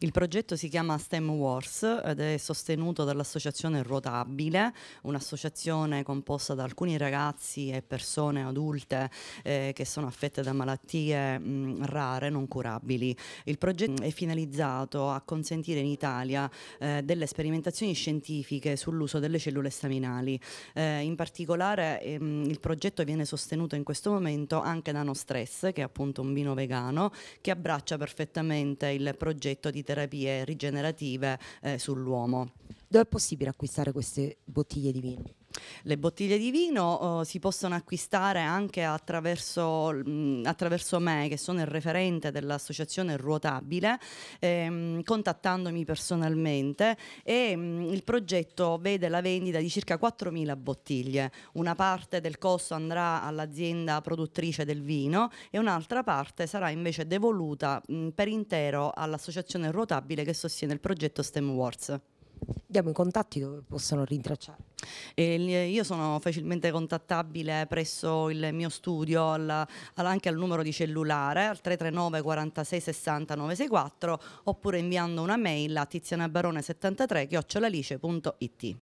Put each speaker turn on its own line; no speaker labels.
Il progetto si chiama STEM Wars ed è sostenuto dall'associazione Rotabile, un'associazione composta da alcuni ragazzi e persone adulte eh, che sono affette da malattie mh, mm, rare non curabili. Il progetto è finalizzato a consentire in Italia eh, delle sperimentazioni scientifiche sull'uso delle cellule staminali. Eh, in particolare ehm, il progetto viene sostenuto in questo momento anche da No Stress, che è appunto un vino vegano, che abbraccia perfettamente il progetto di terapie rigenerative eh, sull'uomo.
Dove è possibile acquistare queste bottiglie
di vino? Le bottiglie di vino uh, si possono acquistare anche attraverso, mh, mm, attraverso, me, che sono il referente dell'associazione Ruotabile, ehm, contattandomi personalmente e mh, mm, il progetto vede la vendita di circa 4.000 bottiglie. Una parte del costo andrà all'azienda produttrice del vino e un'altra parte sarà invece devoluta mh, mm, per intero all'associazione Ruotabile che sostiene il progetto STEM Wars
diamo i contatti dove possono rintracciare.
Eh, io sono facilmente contattabile presso il mio studio al, anche al numero di cellulare al 339 46 60 964 oppure inviando una mail a tizianabarone73 chiocciolalice.it.